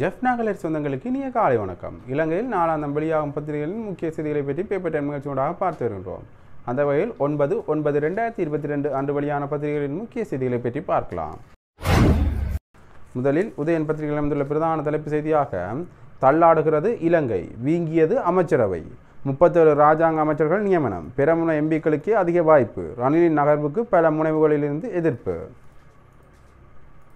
Jeff நாகலர் சொந்தங்களுக்கு இனிய காலை வணக்கம் இலங்கையில் நாலாம் வெளியாகும் பத்திரிகைகளின் முக்கிய செய்திகளை பற்றி பேப்பர் டைம் நிகழ்ச்சியோடாக பார்த்து வருகின்றோம் அந்த வகையில் ஒன்பது ஒன்பது ரெண்டாயிரத்தி இருபத்தி ரெண்டு அன்று வெளியான பத்திரிகைகளின் முக்கிய செய்திகளை பற்றி பார்க்கலாம் முதலில் உதயன் பத்திரிகையில் அமைந்துள்ள பிரதான தலைப்பு செய்தியாக தள்ளாடுகிறது இலங்கை வீங்கியது அமைச்சரவை முப்பத்தொரு ராஜாங்க அமைச்சர்கள் நியமனம் பெருமுன எம்பிக்களுக்கே அதிக வாய்ப்பு ரணிலின் நகர்வுக்கு பல முனைவுகளிலிருந்து எதிர்ப்பு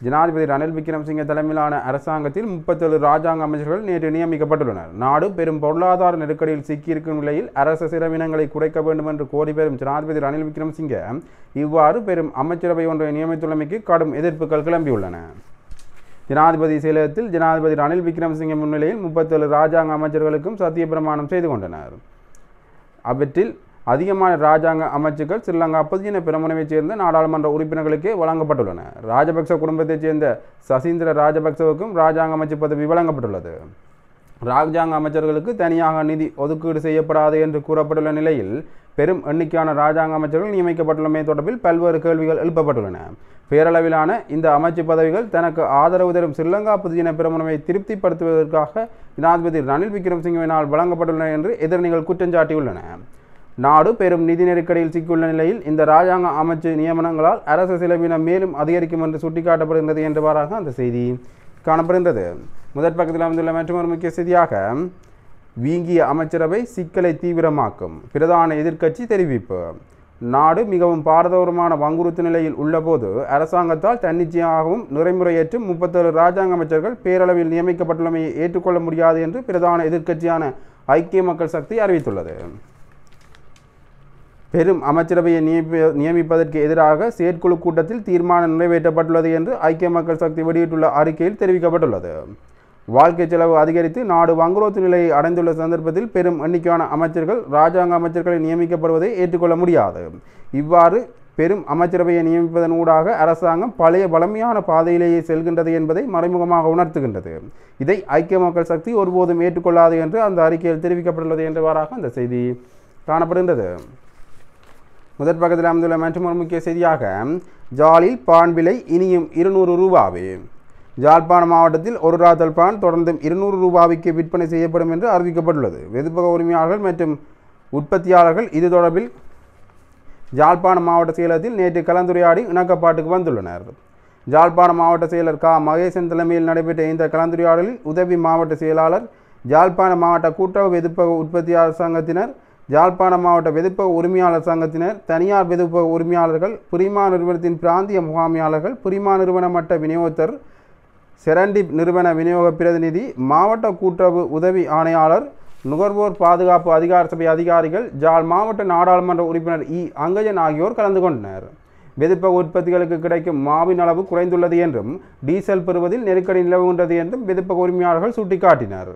ஜனாதிபதி ரணில் விக்ரமசிங்க தலைமையிலான அரசாங்கத்தில் முப்பத்தேழு ராஜாங்க அமைச்சர்கள் நேற்று நியமிக்கப்பட்டுள்ளனர் நாடு பெரும் பொருளாதார நெருக்கடியில் சிக்கியிருக்கும் நிலையில் அரச சிரவினங்களை குறைக்க வேண்டும் என்று கோரி பெறும் ஜனாதிபதி ரணில் விக்ரமசிங்க இவ்வாறு பெரும் அமைச்சரவை ஒன்றை நியமித்துள்ளமைக்கு கடும் எதிர்ப்புகள் கிளம்பியுள்ளன ஜனாதிபதி செயலகத்தில் ஜனாதிபதி ரணில் விக்ரமசிங்க முன்னிலையில் முப்பத்தேழு ராஜாங்க அமைச்சர்களுக்கும் சத்திய பிரமாணம் செய்து கொண்டனர் அவற்றில் அதிகமான ராஜாங்க அமைச்சுக்கள் ஸ்ரீலங்கா அப்பதியின பிரமுனவைச் சேர்ந்த நாடாளுமன்ற உறுப்பினர்களுக்கே வழங்கப்பட்டுள்ளன ராஜபக்ச குடும்பத்தைச் சேர்ந்த சசீந்திர ராஜபக்சவுக்கும் ராஜாங்க அமைச்சு பதவி வழங்கப்பட்டுள்ளது ராஜாங்க அமைச்சர்களுக்கு தனியாக நிதி ஒதுக்கீடு செய்யப்படாது என்று கூறப்பட்டுள்ள நிலையில் பெரும் எண்ணிக்கையான ராஜாங்க அமைச்சர்கள் நியமிக்கப்பட்டுள்ளமை தொடர்பில் பல்வேறு கேள்விகள் எழுப்பப்பட்டுள்ளன பேரளவிலான இந்த அமைச்சு பதவிகள் தனக்கு ஆதரவு தரும் ஸ்ரீலங்கா புதுஜன பிரமுனவை திருப்திப்படுத்துவதற்காக ஜனாதிபதி ரணில் விக்ரமசிங்கவினால் வழங்கப்பட்டுள்ளன என்று எதிரணிகள் சாட்டியுள்ளன நாடு பெரும் நிதி நெருக்கடியில் சிக்கியுள்ள நிலையில் இந்த ராஜாங்க அமைச்சு நியமனங்களால் அரசு செலவினம் மேலும் அதிகரிக்கும் என்று சுட்டிக்காட்டப்படுகின்றது என்றவாறாக அந்த செய்தி காணப்படுகின்றது முதற் பக்கத்தில் அமைந்துள்ள மற்றொரு முக்கிய செய்தியாக வீங்கிய அமைச்சரவை சிக்கலை தீவிரமாக்கும் பிரதான எதிர்க்கட்சி தெரிவிப்பு நாடு மிகவும் பாரதூரமான வங்குறுத்து நிலையில் உள்ளபோது அரசாங்கத்தால் தன்னிச்சையாகவும் நிறைமுறையற்றும் முப்பத்தேழு ராஜாங்க அமைச்சர்கள் பேரளவில் நியமிக்கப்பட்டுள்ளமையை ஏற்றுக்கொள்ள முடியாது என்று பிரதான எதிர்க்கட்சியான ஐக்கிய மக்கள் சக்தி அறிவித்துள்ளது பெரும் அமைச்சரவையை நியமிப்பதற்கு எதிராக செயற்குழு கூட்டத்தில் தீர்மானம் நிறைவேற்றப்பட்டுள்ளது என்று ஐக்கிய மக்கள் சக்தி வெளியிட்டுள்ள அறிக்கையில் தெரிவிக்கப்பட்டுள்ளது வாழ்க்கை செலவு அதிகரித்து நாடு வங்குரோத்து நிலையை அடைந்துள்ள சந்தர்ப்பத்தில் பெரும் எண்ணிக்கையான அமைச்சர்கள் இராஜாங்க அமைச்சர்களை நியமிக்கப்படுவதை ஏற்றுக்கொள்ள முடியாது இவ்வாறு பெரும் அமைச்சரவையை நியமிப்பதன் ஊடாக அரசாங்கம் பழைய பழமையான பாதையிலேயே செல்கின்றது என்பதை மறைமுகமாக உணர்த்துகின்றது இதை ஐக்கிய மக்கள் சக்தி ஒருபோதும் ஏற்றுக்கொள்ளாது என்று அந்த அறிக்கையில் தெரிவிக்கப்பட்டுள்ளது என்றவாறாக அந்த செய்தி காணப்படுகின்றது முதற் பக்கத்தில் அமைந்துள்ள மற்றும் ஒரு முக்கிய செய்தியாக ஜாலில் பான் விலை இனியும் இருநூறு ரூபாவே ஜாழ்ப்பாணம் மாவட்டத்தில் ஒரு ராத்தல் பான் தொடர்ந்தும் இருநூறு ரூபாய்க்கு விற்பனை செய்யப்படும் என்று அறிவிக்கப்பட்டுள்ளது வெதுப்பக உரிமையாளர்கள் மற்றும் உற்பத்தியாளர்கள் இது தொடர்பில் ஜாழ்ப்பாணம் மாவட்ட செயலகத்தில் நேற்று கலந்துரையாடி இணக்கப்பாட்டுக்கு வந்துள்ளனர் ஜாழ்ப்பாணம் மாவட்ட செயலர் கா மகேசன் தலைமையில் நடைபெற்ற இந்த கலந்துரையாடலில் உதவி மாவட்ட செயலாளர் ஜாழ்ப்பாண மாவட்ட கூட்டுறவு வெதுப்பக உற்பத்தியாளர் சங்கத்தினர் யாழ்ப்பாண மாவட்ட விதுப்ப உரிமையாளர் சங்கத்தினர் தனியார் விதுப்ப உரிமையாளர்கள் புரிமா நிறுவனத்தின் பிராந்திய முகாமையாளர்கள் புரிமா நிறுவன மட்ட விநியோகத்தர் செரண்டி நிறுவன விநியோக பிரதிநிதி மாவட்ட கூட்டுறவு உதவி ஆணையாளர் நுகர்வோர் பாதுகாப்பு அதிகார சபை அதிகாரிகள் ஜாழ் மாவட்ட நாடாளுமன்ற உறுப்பினர் இ அங்கஜன் ஆகியோர் கலந்து கொண்டனர் வெதுப்ப உற்பத்திகளுக்கு கிடைக்கும் மாவின் அளவு குறைந்துள்ளது என்றும் டீசல் பெறுவதில் நெருக்கடி நிலவுகின்றது என்றும் வெதுப்ப உரிமையாளர்கள் சுட்டிக்காட்டினர்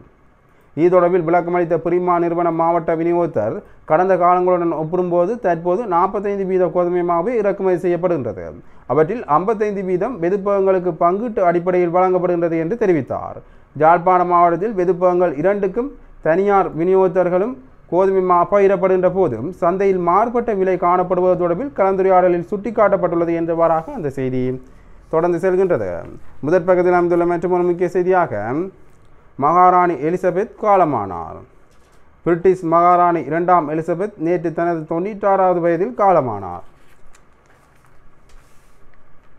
இது தொடர்பில் விளக்கமளித்த பிரிமா நிறுவன மாவட்ட விநியோகத்தர் கடந்த காலங்களுடன் ஒப்பிடும்போது தற்போது நாற்பத்தைந்து வீத கோதுமை மாவு இறக்குமதி செய்யப்படுகின்றது அவற்றில் ஐம்பத்தைந்து வீதம் வெதுப்பகங்களுக்கு பங்கீட்டு அடிப்படையில் வழங்கப்படுகின்றது என்று தெரிவித்தார் ஜாழ்ப்பாண மாவட்டத்தில் வெதுப்பகங்கள் இரண்டுக்கும் தனியார் விநியோகத்தர்களும் கோதுமை பயிரப்படுகின்ற போதும் சந்தையில் மாறுபட்ட விலை காணப்படுவது தொடர்பில் கலந்துரையாடலில் சுட்டிக்காட்டப்பட்டுள்ளது என்றவாறாக அந்த செய்தி தொடர்ந்து செல்கின்றது முதற்பகுதியில் அமைந்துள்ள மற்றும் ஒரு முக்கிய செய்தியாக மகாராணி எலிசபெத் காலமானார் பிரிட்டிஷ் மகாராணி இரண்டாம் எலிசபெத் நேற்று தனது தொண்ணூற்றாறாவது வயதில் காலமானார்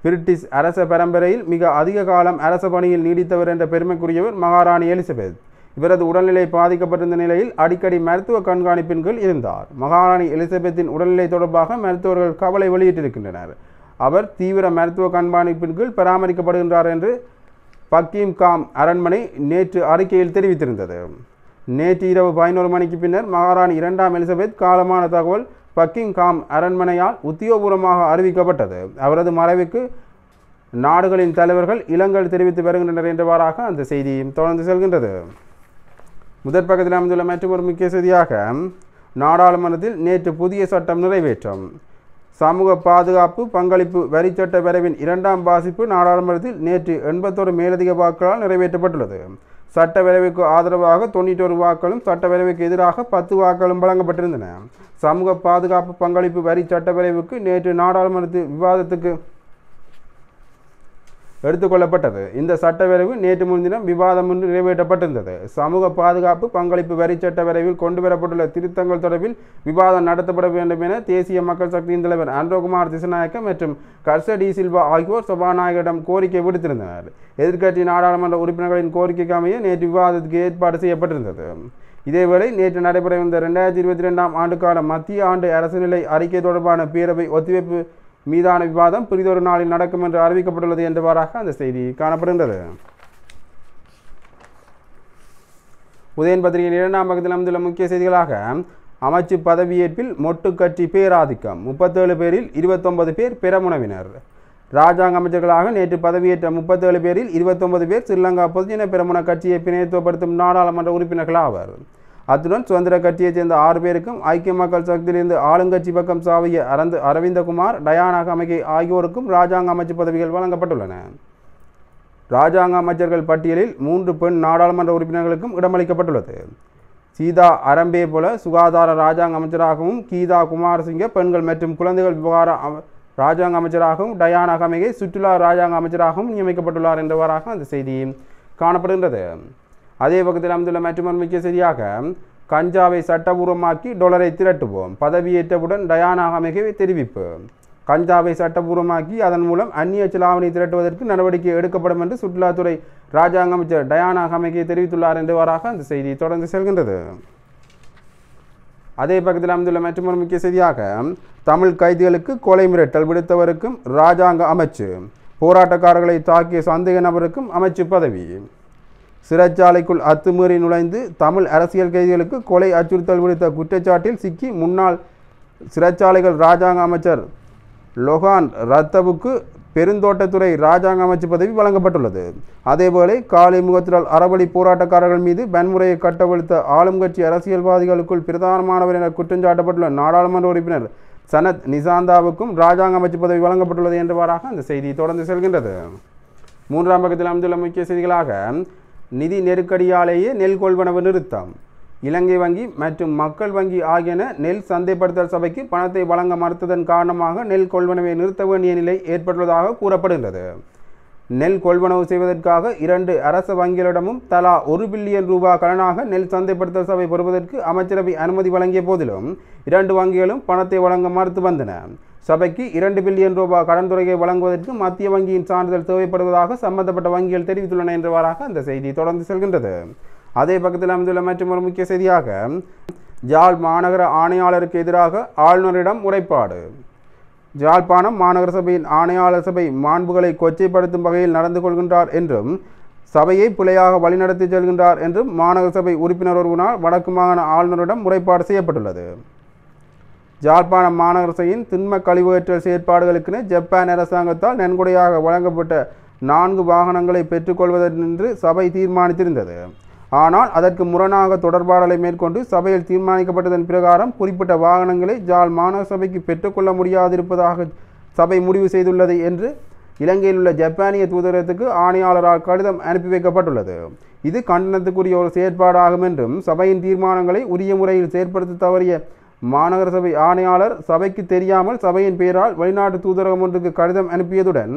பிரிட்டிஷ் அரச பரம்பரையில் மிக அதிக காலம் அரச பணியில் நீடித்தவர் என்ற பெருமைக்குரியவர் மகாராணி எலிசபெத் இவரது உடல்நிலை பாதிக்கப்பட்டிருந்த நிலையில் அடிக்கடி மருத்துவ கண்காணிப்பின் கீழ் இருந்தார் மகாராணி எலிசபெத்தின் உடல்நிலை தொடர்பாக மருத்துவர்கள் கவலை வெளியிட்டிருக்கின்றனர் அவர் தீவிர மருத்துவ கண்காணிப்பின் கீழ் பராமரிக்கப்படுகின்றார் என்று பக்கீம் காம் அரண்மனை நேற்று அறிக்கையில் தெரிவித்திருந்தது நேற்று இரவு பதினோரு மணிக்கு பின்னர் மகாராணி இரண்டாம் எலிசபெத் காலமான தகவல் காம் அரண்மனையால் உத்தியோகபூர்வமாக அறிவிக்கப்பட்டது அவரது மறைவுக்கு நாடுகளின் தலைவர்கள் இளங்கல் தெரிவித்து வருகின்றனர் என்றவாறாக அந்த செய்தியும் தொடர்ந்து செல்கின்றது முதற் பக்கத்தில் அமைந்துள்ள மற்றும் ஒரு முக்கிய செய்தியாக நாடாளுமன்றத்தில் நேற்று புதிய சட்டம் நிறைவேற்றம் சமூக பாதுகாப்பு பங்களிப்பு வரி சட்ட வரைவின் இரண்டாம் வாசிப்பு நாடாளுமன்றத்தில் நேற்று எண்பத்தோரு மேலதிக வாக்குகளால் நிறைவேற்றப்பட்டுள்ளது சட்டப்பேரவைக்கு ஆதரவாக தொண்ணூற்றொரு வாக்களும் சட்டப்பேரவைக்கு எதிராக பத்து வாக்களும் வழங்கப்பட்டிருந்தன சமூக பாதுகாப்பு பங்களிப்பு வரி சட்டப்பேரவைக்கு நேற்று நாடாளுமன்றத்தில் விவாதத்துக்கு எடுத்துக்கொள்ளப்பட்டது இந்த சட்ட வரைவு நேற்று முன்தினம் விவாதம் ஒன்று நிறைவேற்றப்பட்டிருந்தது சமூக பாதுகாப்பு பங்களிப்பு வரி சட்ட விரைவில் கொண்டு வரப்பட்டுள்ள திருத்தங்கள் தொடர்பில் விவாதம் நடத்தப்பட வேண்டும் என தேசிய மக்கள் சக்தியின் தலைவர் அன்ரோகுமார் திசநாயக்கம் மற்றும் கர்ச டி சில்வா ஆகியோர் சபாநாயகரிடம் கோரிக்கை விடுத்திருந்தனர் எதிர்க்கட்சி நாடாளுமன்ற உறுப்பினர்களின் கோரிக்கைக்கு அமைய நேற்று விவாதத்துக்கு ஏற்பாடு செய்யப்பட்டிருந்தது இதேவேளை நேற்று நடைபெற இருந்த ரெண்டாயிரத்தி இருபத்தி ரெண்டாம் ஆண்டுக்கான மத்திய ஆண்டு அரசு நிலை அறிக்கை தொடர்பான பேரவை ஒத்திவைப்பு மீதான விவாதம் பிரிதொரு நாளில் நடக்கும் என்று அறிவிக்கப்பட்டுள்ளது என்றவாறாக அந்த செய்தி காணப்படுகின்றது உதயன் பத்திரிகையின் இரண்டாம் பக்கத்தில் அமைந்துள்ள முக்கிய செய்திகளாக அமைச்சு பதவியேற்பில் மொட்டு கட்சி பேராதிக்கம் முப்பத்தேழு பேரில் இருபத்தொன்பது பேர் பெரமுனவினர் ராஜாங்க அமைச்சர்களாக நேற்று பதவியேற்ற முப்பத்தேழு பேரில் இருபத்தொன்பது பேர் ஸ்ரீலங்கா பொதுஜன பிரமுன கட்சியை பிணைத்துவப்படுத்தும் நாடாளுமன்ற உறுப்பினர்கள் ஆவர் அத்துடன் சுதந்திர கட்சியைச் சேர்ந்த ஆறு பேருக்கும் ஐக்கிய மக்கள் சக்தியிலிருந்து ஆளுங்கட்சி பக்கம் சாவிய அரந்து அரவிந்தகுமார் டயானாக கமகி ஆகியோருக்கும் ராஜாங்க அமைச்சு பதவிகள் வழங்கப்பட்டுள்ளன ராஜாங்க அமைச்சர்கள் பட்டியலில் மூன்று பெண் நாடாளுமன்ற உறுப்பினர்களுக்கும் இடமளிக்கப்பட்டுள்ளது சீதா அரம்பே போல சுகாதார ராஜாங்க அமைச்சராகவும் கீதா குமாரசிங்க பெண்கள் மற்றும் குழந்தைகள் விவகார ராஜாங்க அமைச்சராகவும் டயானாக அமைகை சுற்றுலா ராஜாங்க அமைச்சராகவும் நியமிக்கப்பட்டுள்ளார் என்றவராக அந்த செய்தி காணப்படுகின்றது அதே பக்கத்தில் அமைந்துள்ள மற்றும் மிக சரியாக கஞ்சாவை சட்டபூர்வமாக்கி டொலரை திரட்டுவோம் பதவியேற்றவுடன் டயானாகமிகவே தெரிவிப்பு கஞ்சாவை சட்டபூர்வமாக்கி அதன் மூலம் அந்நிய செலாவணி திரட்டுவதற்கு நடவடிக்கை எடுக்கப்படும் என்று சுற்றுலாத்துறை ராஜாங்க அமைச்சர் டயானா ஹமிகே தெரிவித்துள்ளார் என்றுவாறாக அந்த செய்தி தொடர்ந்து செல்கின்றது அதே பக்கத்தில் அமைந்துள்ள மற்றொரு முக்கிய செய்தியாக தமிழ் கைதிகளுக்கு கொலை மிரட்டல் விடுத்தவருக்கும் ராஜாங்க அமைச்சு போராட்டக்காரர்களை தாக்கிய சந்தேக நபருக்கும் அமைச்சு பதவி சிறைச்சாலைக்குள் அத்துமீறி நுழைந்து தமிழ் அரசியல் கைதிகளுக்கு கொலை அச்சுறுத்தல் விடுத்த குற்றச்சாட்டில் சிக்கி முன்னாள் சிறைச்சாலைகள் இராஜாங்க அமைச்சர் லொஹான் ரத்தவுக்கு பெருந்தோட்டத்துறை இராஜாங்க அமைச்சு பதவி வழங்கப்பட்டுள்ளது அதேபோல காலை முகத்தினால் அறவழி போராட்டக்காரர்கள் மீது வன்முறையை கட்டவழுத்த ஆளும் கட்சி அரசியல்வாதிகளுக்குள் பிரதானமானவர் என குற்றம் சாட்டப்பட்டுள்ள நாடாளுமன்ற உறுப்பினர் சனத் நிசாந்தாவுக்கும் இராஜாங்க அமைச்சு பதவி வழங்கப்பட்டுள்ளது என்றவாறாக அந்த செய்தி தொடர்ந்து செல்கின்றது மூன்றாம் பக்கத்தில் அமைந்துள்ள முக்கிய செய்திகளாக நிதி நெருக்கடியாலேயே நெல் கொள்வனவு நிறுத்தம் இலங்கை வங்கி மற்றும் மக்கள் வங்கி ஆகியன நெல் சந்தைப்படுத்தல் சபைக்கு பணத்தை வழங்க மறுத்ததன் காரணமாக நெல் கொள்வனவை நிறுத்த வேண்டிய நிலை ஏற்பட்டுள்ளதாக கூறப்படுகிறது நெல் கொள்வனவு செய்வதற்காக இரண்டு அரச வங்கிகளிடமும் தலா ஒரு பில்லியன் ரூபாய் கடனாக நெல் சந்தைப்படுத்தல் சபை பெறுவதற்கு அமைச்சரவை அனுமதி வழங்கிய போதிலும் இரண்டு வங்கிகளும் பணத்தை வழங்க மறுத்து வந்தன சபைக்கு இரண்டு பில்லியன் ரூபாய் கடன் துறையை வழங்குவதற்கு மத்திய வங்கியின் சான்றிதழ் தேவைப்படுவதாக சம்பந்தப்பட்ட வங்கிகள் தெரிவித்துள்ளன என்றவாறாக அந்த செய்தி தொடர்ந்து செல்கின்றது அதே பக்கத்தில் அமைந்துள்ள மற்றும் ஒரு முக்கிய செய்தியாக ஜாழ் மாநகர ஆணையாளருக்கு எதிராக ஆளுநரிடம் முறைப்பாடு ஜாழ்ப்பாணம் மாநகர சபையின் ஆணையாளர் சபை மாண்புகளை கொச்சைப்படுத்தும் வகையில் நடந்து கொள்கின்றார் என்றும் சபையை பிழையாக வழிநடத்தி செல்கின்றார் என்றும் மாநகர சபை உறுப்பினர் ஒருவனால் வடக்கு மாகாண ஆளுநரிடம் முறைப்பாடு செய்யப்பட்டுள்ளது ஜாழ்ப்பாண மாநகரசையின் திண்ம கழிவுகற்றல் செயற்பாடுகளுக்கென ஜப்பான் அரசாங்கத்தால் நன்கொடையாக வழங்கப்பட்ட நான்கு வாகனங்களை பெற்றுக்கொள்வதென்று சபை தீர்மானித்திருந்தது ஆனால் அதற்கு முரணாக தொடர்பாடலை மேற்கொண்டு சபையில் தீர்மானிக்கப்பட்டதன் பிரகாரம் குறிப்பிட்ட வாகனங்களை ஜாழ் மாநகர சபைக்கு பெற்றுக்கொள்ள முடியாதிருப்பதாக சபை முடிவு செய்துள்ளது என்று இலங்கையில் உள்ள ஜப்பானிய தூதரகத்துக்கு ஆணையாளரால் கடிதம் அனுப்பி வைக்கப்பட்டுள்ளது இது கண்டனத்துக்குரிய ஒரு செயற்பாடாகும் என்றும் சபையின் தீர்மானங்களை உரிய முறையில் செயற்படுத்த தவறிய மாநகர சபை ஆணையாளர் சபைக்கு தெரியாமல் சபையின் பெயரால் வெளிநாட்டு தூதரகம் ஒன்றுக்கு கடிதம் அனுப்பியதுடன்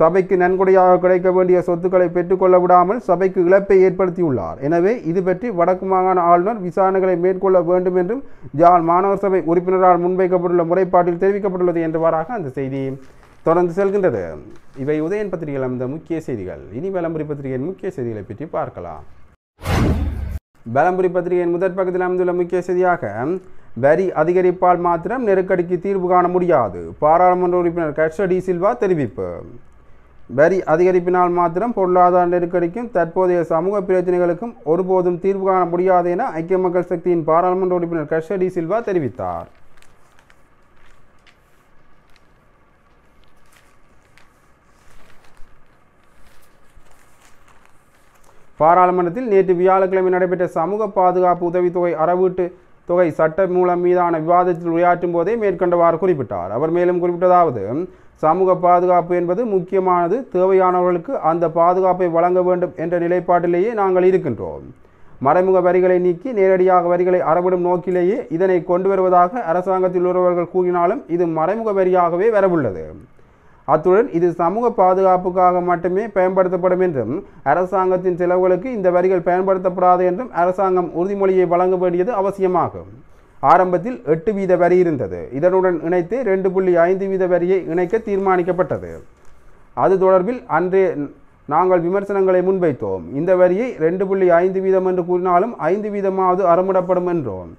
சபைக்கு நன்கொடையாக கிடைக்க வேண்டிய சொத்துக்களை பெற்றுக்கொள்ள விடாமல் சபைக்கு இழப்பை ஏற்படுத்தியுள்ளார் எனவே இது பற்றி வடக்கு மாகாண ஆளுநர் விசாரணைகளை மேற்கொள்ள வேண்டும் என்றும் ஜால் மாநகர சபை உறுப்பினரால் முன்வைக்கப்பட்டுள்ள முறைப்பாட்டில் தெரிவிக்கப்பட்டுள்ளது என்றவாறாக அந்த செய்தி தொடர்ந்து செல்கின்றது இவை உதயன் பத்திரிகையில் அமைந்த முக்கிய செய்திகள் இனி விளம்பரி பத்திரிகையின் முக்கிய செய்திகளை பற்றி பார்க்கலாம் பலம்புரி பத்திரிகையின் முதற் பக்கத்தில் அமைந்துள்ள முக்கிய செய்தியாக வரி அதிகரிப்பால் மாத்திரம் நெருக்கடிக்கு தீர்வு காண முடியாது பாராளுமன்ற உறுப்பினர் கட்ச டி சில்வா தெரிவிப்பு வரி அதிகரிப்பினால் மாத்திரம் பொருளாதார நெருக்கடிக்கும் தற்போதைய சமூக பிரச்சனைகளுக்கும் ஒருபோதும் தீர்வு காண முடியாது என ஐக்கிய மக்கள் சக்தியின் பாராளுமன்ற உறுப்பினர் கட்ச டி சில்வா தெரிவித்தார் பாராளுமன்றத்தில் நேற்று வியாழக்கிழமை நடைபெற்ற சமூக பாதுகாப்பு உதவித்தொகை அறவீட்டு தொகை சட்ட மூலம் மீதான விவாதத்தில் உரையாற்றும் போதே மேற்கண்டவாறு குறிப்பிட்டார் அவர் மேலும் குறிப்பிட்டதாவது சமூக பாதுகாப்பு என்பது முக்கியமானது தேவையானவர்களுக்கு அந்த பாதுகாப்பை வழங்க வேண்டும் என்ற நிலைப்பாட்டிலேயே நாங்கள் இருக்கின்றோம் மறைமுக வரிகளை நீக்கி நேரடியாக வரிகளை அறவிடும் நோக்கிலேயே இதனை கொண்டு வருவதாக அரசாங்கத்தில் உள்ளவர்கள் கூறினாலும் இது மறைமுக வரியாகவே வரவுள்ளது அத்துடன் இது சமூக பாதுகாப்புக்காக மட்டுமே பயன்படுத்தப்படும் என்றும் அரசாங்கத்தின் செலவுகளுக்கு இந்த வரிகள் பயன்படுத்தப்படாது என்றும் அரசாங்கம் உறுதிமொழியை வழங்க வேண்டியது அவசியமாகும் ஆரம்பத்தில் எட்டு வீத வரி இருந்தது இதனுடன் இணைத்து ரெண்டு புள்ளி ஐந்து வீத வரியை இணைக்க தீர்மானிக்கப்பட்டது அது தொடர்பில் அன்றே நாங்கள் விமர்சனங்களை முன்வைத்தோம் இந்த வரியை ரெண்டு புள்ளி ஐந்து வீதம் என்று கூறினாலும் ஐந்து வீதமாவது அறமிடப்படும் என்றோம்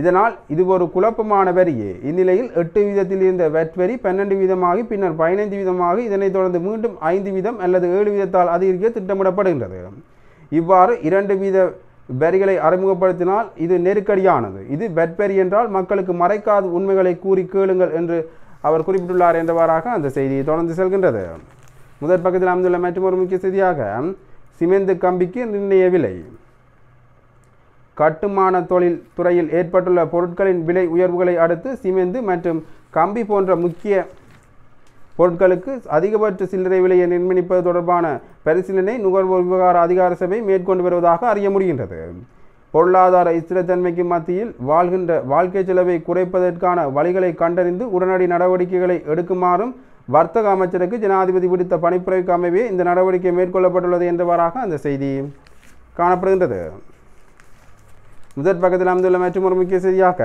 இதனால் இது ஒரு குழப்பமான வரியே இந்நிலையில் எட்டு வீதத்தில் இருந்த வெட் வரி பன்னெண்டு வீதமாகி பின்னர் பதினைந்து வீதமாக இதனைத் தொடர்ந்து மீண்டும் ஐந்து வீதம் அல்லது ஏழு வீதத்தால் அதிகரிக்க திட்டமிடப்படுகின்றது இவ்வாறு இரண்டு வீத வரிகளை அறிமுகப்படுத்தினால் இது நெருக்கடியானது இது வெட் வரி என்றால் மக்களுக்கு மறைக்காத உண்மைகளை கூறி கேளுங்கள் என்று அவர் குறிப்பிட்டுள்ளார் என்றவாறாக அந்த செய்தியை தொடர்ந்து செல்கின்றது முதற் பக்கத்தில் அமைந்துள்ள மற்றொரு முக்கிய செய்தியாக சிமெந்து கம்பிக்கு நிர்ணய விலை கட்டுமான தொழில் துறையில் ஏற்பட்டுள்ள பொருட்களின் விலை உயர்வுகளை அடுத்து சிமெந்து மற்றும் கம்பி போன்ற முக்கிய பொருட்களுக்கு அதிகபட்ச சில்லறை விலையை நிர்மணிப்பது தொடர்பான பரிசீலனை நுகர்வோர் விவகார அதிகார சபை மேற்கொண்டு வருவதாக அறிய முடிகின்றது பொருளாதார இஸ்திரத்தன்மைக்கு மத்தியில் வாழ்கின்ற வாழ்க்கை செலவை குறைப்பதற்கான வழிகளை கண்டறிந்து உடனடி நடவடிக்கைகளை எடுக்குமாறும் வர்த்தக அமைச்சருக்கு ஜனாதிபதி விடுத்த பணிப்புரைக்கு அமைவே இந்த நடவடிக்கை மேற்கொள்ளப்பட்டுள்ளது என்றவாறாக அந்த செய்தி காணப்படுகின்றது முதற் பக்கத்தில் அமைந்துள்ள மற்றும் ஒரு முக்கிய செய்தியாக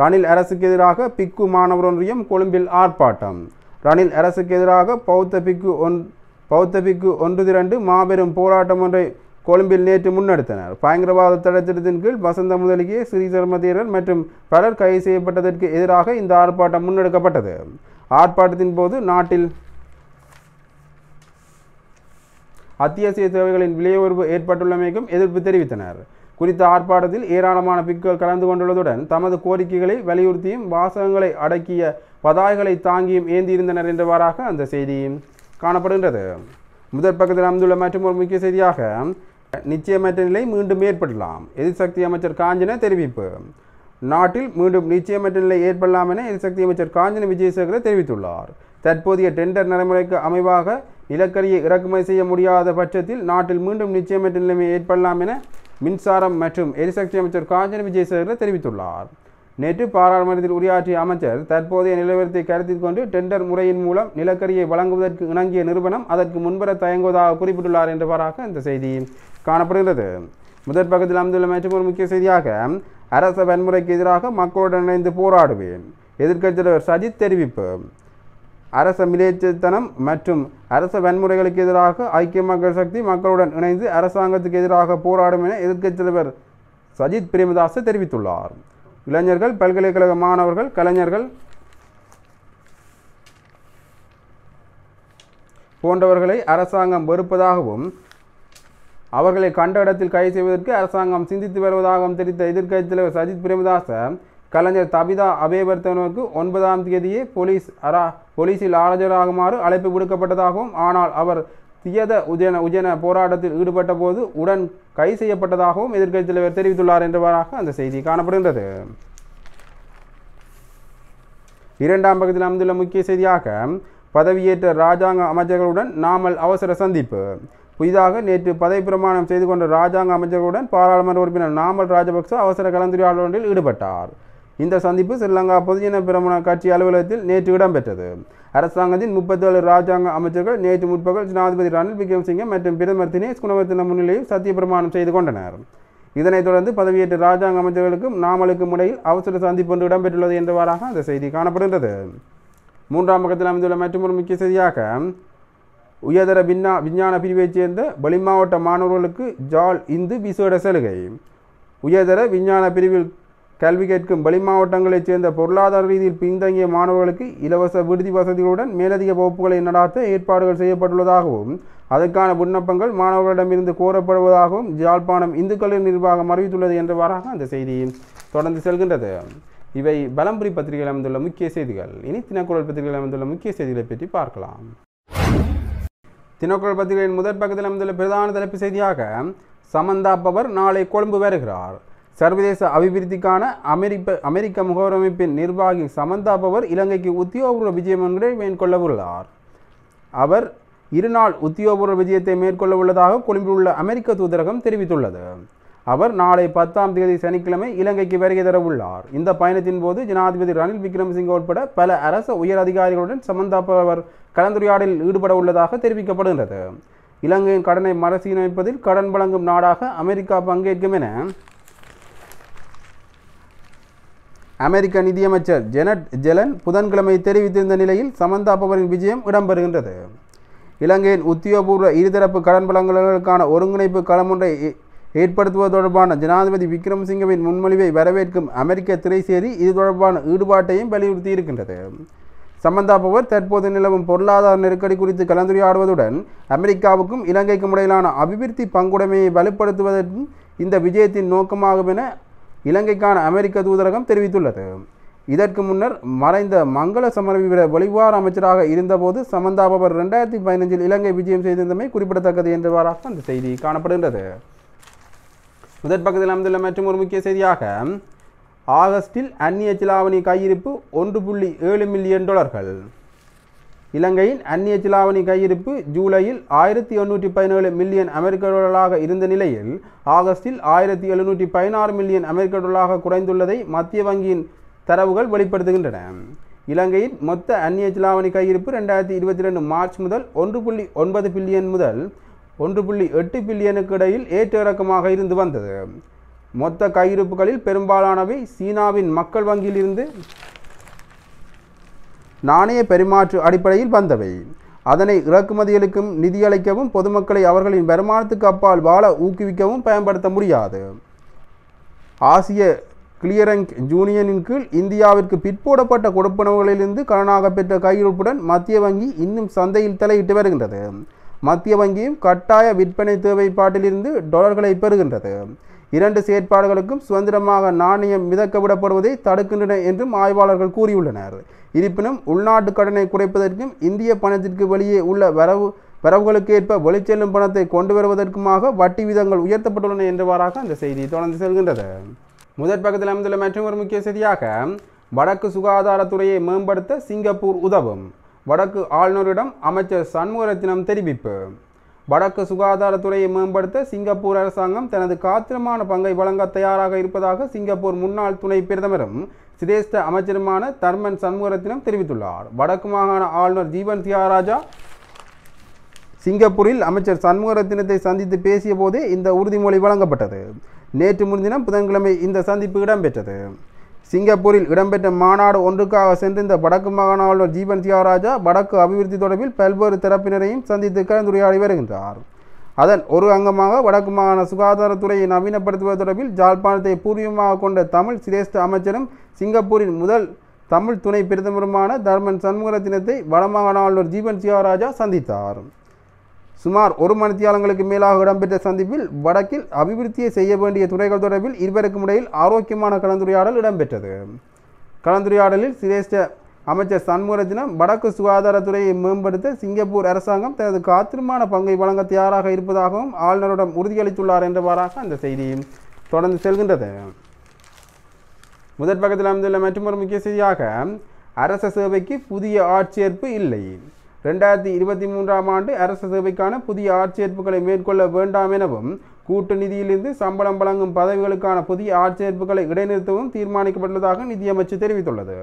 ரணில் அரசுக்கு எதிராக பிக்கு மாணவர் ஒன்றியம் கொழும்பில் ஆர்ப்பாட்டம் ரணில் அரசுக்கு எதிராக பௌத்த பிக்கு ஒன் பௌத்த பிக்கு ஒன்று திரண்டு மாபெரும் போராட்டம் ஒன்றை கொழும்பில் நேற்று முன்னெடுத்தனர் பயங்கரவாத தடைத்திட்டத்தின் கீழ் வசந்த முதலிகே ஸ்ரீசர்ம தீரன் மற்றும் பலர் கைது செய்யப்பட்டதற்கு எதிராக இந்த ஆர்ப்பாட்டம் முன்னெடுக்கப்பட்டது ஆர்ப்பாட்டத்தின் போது நாட்டில் அத்தியாவசிய தேவைகளின் விலையுயர்வு ஏற்பட்டுள்ளமைக்கும் எதிர்ப்பு தெரிவித்தனர் குறித்த ஆர்ப்பாட்டத்தில் ஏராளமான பிக்குகள் கலந்து கொண்டுள்ளதுடன் தமது கோரிக்கைகளை வலியுறுத்தியும் வாசகங்களை அடக்கிய பதாய்களை தாங்கியும் ஏந்தியிருந்தனர் என்றவாறாக அந்த செய்தி காணப்படுகின்றது முதற் பக்கத்தில் அமைந்துள்ள மற்றும் ஒரு முக்கிய செய்தியாக நிச்சயமற்ற நிலை மீண்டும் ஏற்படலாம் எதிர்சக்தி அமைச்சர் காஞ்சன தெரிவிப்பு நாட்டில் மீண்டும் நிச்சயமற்ற நிலை ஏற்படலாம் என எரிசக்தி அமைச்சர் காஞ்சன விஜயசேகர தெரிவித்துள்ளார் தற்போதைய டெண்டர் நடைமுறைக்கு அமைவாக நிலக்கரியை இறக்குமதி செய்ய முடியாத பட்சத்தில் நாட்டில் மீண்டும் நிச்சயமற்ற நிலைமை ஏற்படலாம் என மின்சாரம் மற்றும் எரிசக்தி அமைச்சர் காஞ்சன விஜயசேகர தெரிவித்துள்ளார் நேற்று பாராளுமன்றத்தில் உரையாற்றிய அமைச்சர் தற்போதைய நிலவரத்தை கருத்தில் கொண்டு டெண்டர் முறையின் மூலம் நிலக்கரியை வழங்குவதற்கு இணங்கிய நிறுவனம் அதற்கு முன்பெற தயங்குவதாக குறிப்பிட்டுள்ளார் என்றவாறாக இந்த செய்தி காணப்படுகிறது முதற் பகுதியில் அமைந்துள்ள மற்றும் ஒரு முக்கிய செய்தியாக அரச வன்முறைக்கு எதிராக மக்களுடன் இணைந்து போராடுவேன் எதிர்க்கட்சி தலைவர் சஜித் தெரிவிப்பு அரச மிலேச்சத்தனம் மற்றும் அரச வன்முறைகளுக்கு எதிராக ஐக்கிய மக்கள் சக்தி மக்களுடன் இணைந்து அரசாங்கத்துக்கு எதிராக போராடும் என எதிர்க்கட்சி தலைவர் சஜித் பிரேமதாஸ் தெரிவித்துள்ளார் இளைஞர்கள் பல்கலைக்கழக மாணவர்கள் கலைஞர்கள் போன்றவர்களை அரசாங்கம் வெறுப்பதாகவும் அவர்களை கண்ட இடத்தில் கைது செய்வதற்கு அரசாங்கம் சிந்தித்து வருவதாகவும் தெரிவித்த எதிர்க்கட்சித் தலைவர் சஜித் பிரேமதாச கலைஞர் தபிதா அபயவர்த்தனருக்கு ஒன்பதாம் தேதியே போலீஸ் அரா போலீசில் ஆஜராகுமாறு அழைப்பு விடுக்கப்பட்டதாகவும் ஆனால் அவர் தியத உஜன உஜன போராட்டத்தில் ஈடுபட்ட போது உடன் கை செய்யப்பட்டதாகவும் எதிர்க்கட்சித் தலைவர் தெரிவித்துள்ளார் என்றவாறாக அந்த செய்தி காணப்படுகின்றது இரண்டாம் பகுதியில் அமைந்துள்ள முக்கிய செய்தியாக பதவியேற்ற இராஜாங்க அமைச்சர்களுடன் நாமல் அவசர சந்திப்பு புதிதாக நேற்று பதவி பிரமாணம் செய்து கொண்ட இராஜாங்க அமைச்சர்களுடன் பாராளுமன்ற உறுப்பினர் நாமல் ராஜபக்ச அவசர கலந்துரையாடல் ஒன்றில் ஈடுபட்டார் இந்த சந்திப்பு ஸ்ரீலங்கா பொதுஜன பிரமண கட்சி அலுவலகத்தில் நேற்று இடம்பெற்றது அரசாங்கத்தின் முப்பத்தேழு ராஜாங்க அமைச்சர்கள் நேற்று முற்பகல் ஜனாதிபதி ரணில் விக்ரமசிங்கம் மற்றும் பிரதமர் தினேஷ் குணவர்த்தன முன்னிலையில் சத்திய பிரமாணம் செய்து கொண்டனர் இதனைத் தொடர்ந்து பதவியேற்ற ராஜாங்க அமைச்சர்களுக்கும் நாமலுக்கும் இடையில் அவசர சந்திப்பு ஒன்று இடம்பெற்றுள்ளது என்றவாறாக அந்த செய்தி காணப்படுகின்றது மூன்றாம் பக்கத்தில் அமைந்துள்ள மற்றொரு முக்கிய செய்தியாக உயர்தர விண்ணா விஞ்ஞான பிரிவைச் சேர்ந்த வெளிமாவட்ட மாணவர்களுக்கு ஜால் இந்து விசேட சலுகை உயர்தர விஞ்ஞான பிரிவில் கல்வி கேட்கும் வெளி மாவட்டங்களைச் சேர்ந்த பொருளாதார ரீதியில் பின்தங்கிய மாணவர்களுக்கு இலவச விடுதி வசதிகளுடன் மேலதிக வகுப்புகளை நடாத்த ஏற்பாடுகள் செய்யப்பட்டுள்ளதாகவும் அதற்கான விண்ணப்பங்கள் மாணவர்களிடமிருந்து கோரப்படுவதாகவும் ஜாழ்ப்பாணம் இந்துக்களின் நிர்வாகம் அறிவித்துள்ளது என்றவாறாக அந்த செய்தி தொடர்ந்து செல்கின்றது இவை பலம்புரி பத்திரிகையில் அமைந்துள்ள முக்கிய செய்திகள் இனி தினக்குரல் பத்திரிகையில் அமைந்துள்ள முக்கிய செய்திகளை பற்றி பார்க்கலாம் தினக்குரல் பத்திரிகையின் முதற் பக்கத்தில் அமைந்துள்ள பிரதான தலைப்பு செய்தியாக சமந்தா பவர் நாளை கொழும்பு வருகிறார் சர்வதேச அபிவிருத்திக்கான அமெரிக்க அமெரிக்க முகவரமைப்பின் நிர்வாகி சமந்தா பவர் இலங்கைக்கு உத்தியோகபூர்வ விஜயம் ஒன்றை மேற்கொள்ளவுள்ளார் அவர் இருநாள் உத்தியோகபூர்வ விஜயத்தை மேற்கொள்ள உள்ளதாக உள்ள அமெரிக்க தூதரகம் தெரிவித்துள்ளது அவர் நாளை பத்தாம் தேதி சனிக்கிழமை இலங்கைக்கு வருகை தரவுள்ளார் இந்த பயணத்தின் போது ஜனாதிபதி ரணில் விக்ரமசிங்க உட்பட பல அரச உயர் அதிகாரிகளுடன் சமந்தா பவர் கலந்துரையாடலில் ஈடுபட உள்ளதாக தெரிவிக்கப்படுகின்றது இலங்கையின் கடனை மறுசீரமைப்பதில் கடன் வழங்கும் நாடாக அமெரிக்கா பங்கேற்கும் என அமெரிக்க நிதியமைச்சர் ஜெனட் ஜெலன் புதன்கிழமை தெரிவித்திருந்த நிலையில் சமந்தா பவரின் விஜயம் இடம்பெறுகின்றது இலங்கையின் உத்தியோகபூர்வ இருதரப்பு கடன் வழங்கல்களுக்கான ஒருங்கிணைப்பு களம் ஒன்றை ஏற்படுத்துவது தொடர்பான ஜனாதிபதி விக்ரமசிங்கவின் முன்மொழிவை வரவேற்கும் அமெரிக்க திரைசேரி இது தொடர்பான ஈடுபாட்டையும் வலியுறுத்தி இருக்கின்றது சம்பந்தா பவர் தற்போது நிலவும் பொருளாதார நெருக்கடி குறித்து கலந்துரையாடுவதுடன் அமெரிக்காவுக்கும் இலங்கைக்கும் இடையிலான அபிவிருத்தி பங்குடைமையை வலுப்படுத்துவதற்கும் இந்த விஜயத்தின் நோக்கமாகும் என இலங்கைக்கான அமெரிக்க தூதரகம் தெரிவித்துள்ளது இதற்கு முன்னர் மறைந்த மங்கள சமரவீர ஒளிவார அமைச்சராக இருந்தபோது சமந்தாபவர் ரெண்டாயிரத்தி பதினஞ்சில் இலங்கை விஜயம் செய்திருந்தமை குறிப்பிடத்தக்கது என்றவாறாக அந்த செய்தி காணப்படுகின்றது முதற் பக்கத்தில் அமைந்துள்ள மற்றும் ஒரு முக்கிய செய்தியாக ஆகஸ்டில் அந்நிய சிலாவணி கையிருப்பு ஒன்று புள்ளி ஏழு மில்லியன் டாலர்கள் இலங்கையின் அந்நிய சிலாவணி கையிருப்பு ஜூலையில் ஆயிரத்தி எண்ணூற்றி பதினேழு மில்லியன் அமெரிக்க டாலராக இருந்த நிலையில் ஆகஸ்டில் ஆயிரத்தி எழுநூற்றி பதினாறு மில்லியன் அமெரிக்க டாலராக குறைந்துள்ளதை மத்திய வங்கியின் தரவுகள் வெளிப்படுத்துகின்றன இலங்கையின் மொத்த அந்நிய சிலாவணி கையிருப்பு ரெண்டாயிரத்தி இருபத்தி ரெண்டு மார்ச் முதல் ஒன்று புள்ளி ஒன்பது பில்லியன் முதல் ஒன்று புள்ளி எட்டு பில்லியனுக்கு இடையில் ஏற்ற இறக்கமாக இருந்து வந்தது மொத்த கையிருப்புகளில் பெரும்பாலானவை சீனாவின் மக்கள் வங்கியிலிருந்து நாணய பெருமாற்று அடிப்படையில் வந்தவை அதனை இறக்குமதிகளுக்கும் நிதியளிக்கவும் பொதுமக்களை அவர்களின் வருமானத்துக்கு அப்பால் வாழ ஊக்குவிக்கவும் பயன்படுத்த முடியாது ஆசிய கிளியரங்க் ஜூனியனின் கீழ் இந்தியாவிற்கு பிற்போடப்பட்ட கொடுப்பனவுகளிலிருந்து கடனாக பெற்ற கையிருப்புடன் மத்திய வங்கி இன்னும் சந்தையில் தலையிட்டு வருகின்றது மத்திய வங்கியும் கட்டாய விற்பனை தேவைப்பாட்டிலிருந்து டொலர்களை பெறுகின்றது இரண்டு செயற்பாடுகளுக்கும் சுதந்திரமாக நாணயம் மிதக்க விடப்படுவதை தடுக்கின்றன என்றும் ஆய்வாளர்கள் கூறியுள்ளனர் இருப்பினும் உள்நாட்டு கடனை குறைப்பதற்கும் இந்திய பணத்திற்கு வெளியே உள்ள வரவு வரவுகளுக்கு ஏற்ப வெளிச்செல்லும் பணத்தை கொண்டு வருவதற்குமாக வட்டி விதங்கள் உயர்த்தப்பட்டுள்ளன என்றவாறாக அந்த செய்தி தொடர்ந்து செல்கின்றது முதற் பக்கத்தில் அமைந்துள்ள மற்றும் ஒரு முக்கிய செய்தியாக வடக்கு சுகாதாரத்துறையை மேம்படுத்த சிங்கப்பூர் உதவும் வடக்கு ஆளுநரிடம் அமைச்சர் சண்முகரத்தினம் தெரிவிப்பு வடக்கு சுகாதாரத்துறையை மேம்படுத்த சிங்கப்பூர் அரசாங்கம் தனது காத்திரமான பங்கை வழங்க தயாராக இருப்பதாக சிங்கப்பூர் முன்னாள் துணை பிரதமரும் சிரேஷ்ட அமைச்சருமான தர்மன் சண்முகரத்தினம் தெரிவித்துள்ளார் வடக்கு மாகாண ஆளுநர் ஜீவன் தியாகராஜா சிங்கப்பூரில் அமைச்சர் சண்முகரத்தினத்தை சந்தித்து பேசிய போதே இந்த உறுதிமொழி வழங்கப்பட்டது நேற்று முன்தினம் புதன்கிழமை இந்த சந்திப்பு இடம்பெற்றது சிங்கப்பூரில் இடம்பெற்ற மாநாடு ஒன்றுக்காக சென்றிருந்த வடக்கு மாகாண ஆளுநர் ஜீவன் தியாகராஜா வடக்கு அபிவிருத்தி தொடர்பில் பல்வேறு தரப்பினரையும் சந்தித்து கலந்துரையாடி வருகின்றார் அதன் ஒரு அங்கமாக வடக்கு மாகாண சுகாதாரத்துறையை நவீனப்படுத்துவது தொடர்பில் ஜாழ்ப்பாணத்தை பூர்வீகமாக கொண்ட தமிழ் சிரேஷ்ட அமைச்சரும் சிங்கப்பூரின் முதல் தமிழ் துணை பிரதமருமான தர்மன் சண்முகரத்தினத்தை வடமாகாண ஆளுநர் ஜீவன் சிவராஜா சந்தித்தார் சுமார் ஒரு மணித்தியாலங்களுக்கு மேலாக இடம்பெற்ற சந்திப்பில் வடக்கில் அபிவிருத்தியை செய்ய வேண்டிய துறைகள் தொடர்பில் இருவருக்கும் இடையில் ஆரோக்கியமான கலந்துரையாடல் இடம்பெற்றது கலந்துரையாடலில் சிரேஷ்ட அமைச்சர் சண்முகரத்தினம் வடக்கு சுகாதாரத்துறையை மேம்படுத்த சிங்கப்பூர் அரசாங்கம் தனது காத்திருமான பங்கை வழங்க தயாராக இருப்பதாகவும் ஆளுநரிடம் உறுதியளித்துள்ளார் என்றவாறாக அந்த செய்தியும் தொடர்ந்து செல்கின்றது முதற் பக்கத்தில் அமைந்துள்ள மற்றொரு முக்கிய செய்தியாக அரச சேவைக்கு புதிய ஆட்சேர்ப்பு இல்லை ரெண்டாயிரத்தி இருபத்தி மூன்றாம் ஆண்டு அரச சேவைக்கான புதிய ஆட்சேர்ப்புகளை மேற்கொள்ள வேண்டாம் எனவும் கூட்டு நிதியிலிருந்து சம்பளம் வழங்கும் பதவிகளுக்கான புதிய ஆட்சேர்ப்புகளை இடைநிறுத்தவும் தீர்மானிக்கப்பட்டுள்ளதாக நிதியமைச்சர் தெரிவித்துள்ளது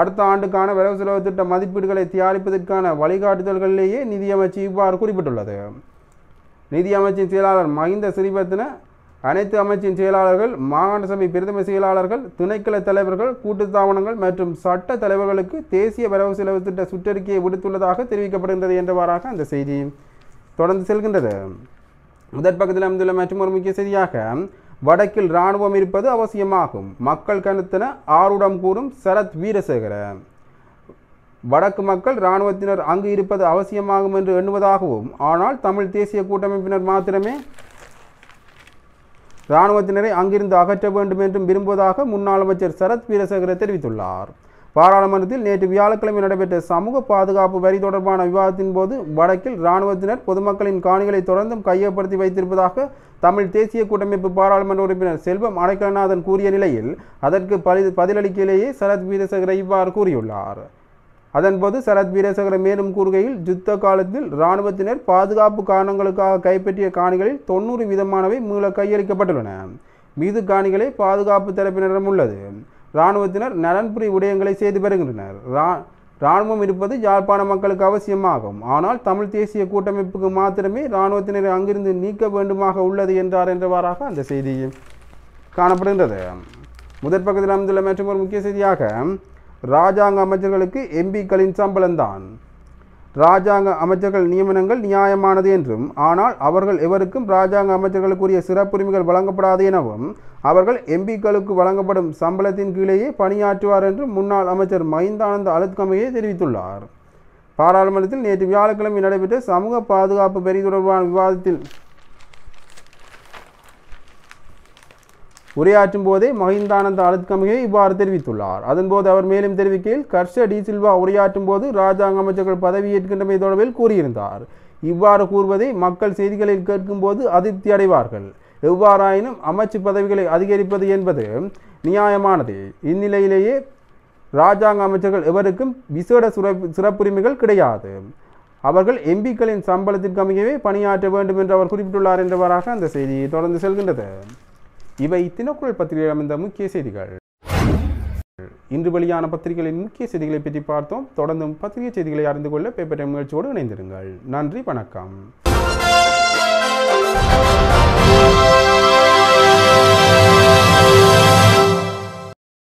அடுத்த ஆண்டுக்கான வரவு செலவு திட்ட மதிப்பீடுகளை தயாரிப்பதற்கான வழிகாட்டுதல்களிலேயே நிதியமைச்சு இவ்வாறு குறிப்பிட்டுள்ளது நிதியமைச்சின் செயலாளர் மஹிந்த சிறிபத்தின அனைத்து அமைச்சின் செயலாளர்கள் மாகாண சபை பிரதம செயலாளர்கள் துணைக்கள தலைவர்கள் கூட்டுத்தாபனங்கள் மற்றும் சட்ட தலைவர்களுக்கு தேசிய வரவு செலவு திட்ட சுற்றறிக்கையை விடுத்துள்ளதாக தெரிவிக்கப்படுகின்றது என்றவாறாக அந்த செய்தி தொடர்ந்து செல்கின்றது முதற் பக்கத்தில் அமைந்துள்ள மற்றும் ஒரு முக்கிய செய்தியாக வடக்கில் இராணுவம் இருப்பது அவசியமாகும் மக்கள் கணத்தின ஆருடம் கூறும் சரத் வீரசேகர வடக்கு மக்கள் இராணுவத்தினர் அங்கு இருப்பது அவசியமாகும் என்று எண்ணுவதாகவும் ஆனால் தமிழ் தேசிய கூட்டமைப்பினர் மாத்திரமே இராணுவத்தினரை அங்கிருந்து அகற்ற வேண்டும் என்றும் விரும்புவதாக முன்னாள் அமைச்சர் சரத் வீரசேகர தெரிவித்துள்ளார் பாராளுமன்றத்தில் நேற்று வியாழக்கிழமை நடைபெற்ற சமூக பாதுகாப்பு வரி தொடர்பான விவாதத்தின் போது வடக்கில் இராணுவத்தினர் பொதுமக்களின் காணிகளை தொடர்ந்தும் கையப்படுத்தி வைத்திருப்பதாக தமிழ் தேசிய கூட்டமைப்பு பாராளுமன்ற உறுப்பினர் செல்வம் அடைக்கலநாதன் கூறிய நிலையில் அதற்கு பதிலளிக்கையிலேயே சரத் வீரசகர இவ்வாறு கூறியுள்ளார் அதன்போது சரத் வீரசகர மேலும் கூறுகையில் யுத்த காலத்தில் இராணுவத்தினர் பாதுகாப்பு காரணங்களுக்காக கைப்பற்றிய காணிகளில் தொன்னூறு வீதமானவை மூல கையளிக்கப்பட்டுள்ளன மீது காணிகளை பாதுகாப்பு தரப்பினரிடம் உள்ளது இராணுவத்தினர் நலன்புரி விடயங்களை செய்து வருகின்றனர் ரா இராணுவம் இருப்பது யாழ்ப்பாண மக்களுக்கு அவசியமாகும் ஆனால் தமிழ் தேசிய கூட்டமைப்புக்கு மாத்திரமே இராணுவத்தினரை அங்கிருந்து நீக்க வேண்டுமாக உள்ளது என்றார் என்றவாறாக அந்த செய்தி காணப்படுகின்றது முதற் பகுதியில் அமைந்துள்ள மற்றொரு முக்கிய செய்தியாக இராஜாங்க அமைச்சர்களுக்கு எம்பிக்களின் சம்பளம்தான் ராஜாங்க அமைச்சர்கள் நியமனங்கள் நியாயமானது என்றும் ஆனால் அவர்கள் எவருக்கும் ராஜாங்க அமைச்சர்களுக்குரிய சிறப்புரிமைகள் வழங்கப்படாது எனவும் அவர்கள் எம்பிக்களுக்கு வழங்கப்படும் சம்பளத்தின் கீழேயே பணியாற்றுவார் என்றும் முன்னாள் அமைச்சர் மஹிந்தானந்த அழுத்கமையே தெரிவித்துள்ளார் பாராளுமன்றத்தில் நேற்று வியாழக்கிழமை நடைபெற்ற சமூக பாதுகாப்பு பெரிய தொடர்பான விவாதத்தில் உரையாற்றும் போதே மஹிந்தானந்த அழுத்கமிகை இவ்வாறு தெரிவித்துள்ளார் அதன்போது அவர் மேலும் தெரிவிக்கையில் கர்ஷ டி சில்வா உரையாற்றும் போது ராஜாங்க அமைச்சர்கள் பதவியேற்கின்றமை தொடர்பில் கூறியிருந்தார் இவ்வாறு கூறுவதை மக்கள் செய்திகளில் கேட்கும்போது அதிருப்தி அடைவார்கள் எவ்வாறாயினும் அமைச்சு பதவிகளை அதிகரிப்பது என்பது நியாயமானது இந்நிலையிலேயே இராஜாங்க அமைச்சர்கள் எவருக்கும் விசேட சிறப்புரிமைகள் கிடையாது அவர்கள் எம்பிக்களின் சம்பளத்திற்கு அமையவே பணியாற்ற வேண்டும் என்று அவர் குறிப்பிட்டுள்ளார் என்றவராக அந்த செய்தி தொடர்ந்து செல்கின்றது இவை தினக்குரல் பத்திரிகையில் அமைந்த முக்கிய செய்திகள் இன்று வெளியான பத்திரிகைகளின் முக்கிய செய்திகளை பற்றி பார்த்தோம் தொடர்ந்தும் பத்திரிகை செய்திகளை அறிந்து கொள்ள பேப்பர் நிகழ்ச்சியோடு இணைந்திருங்கள் நன்றி வணக்கம்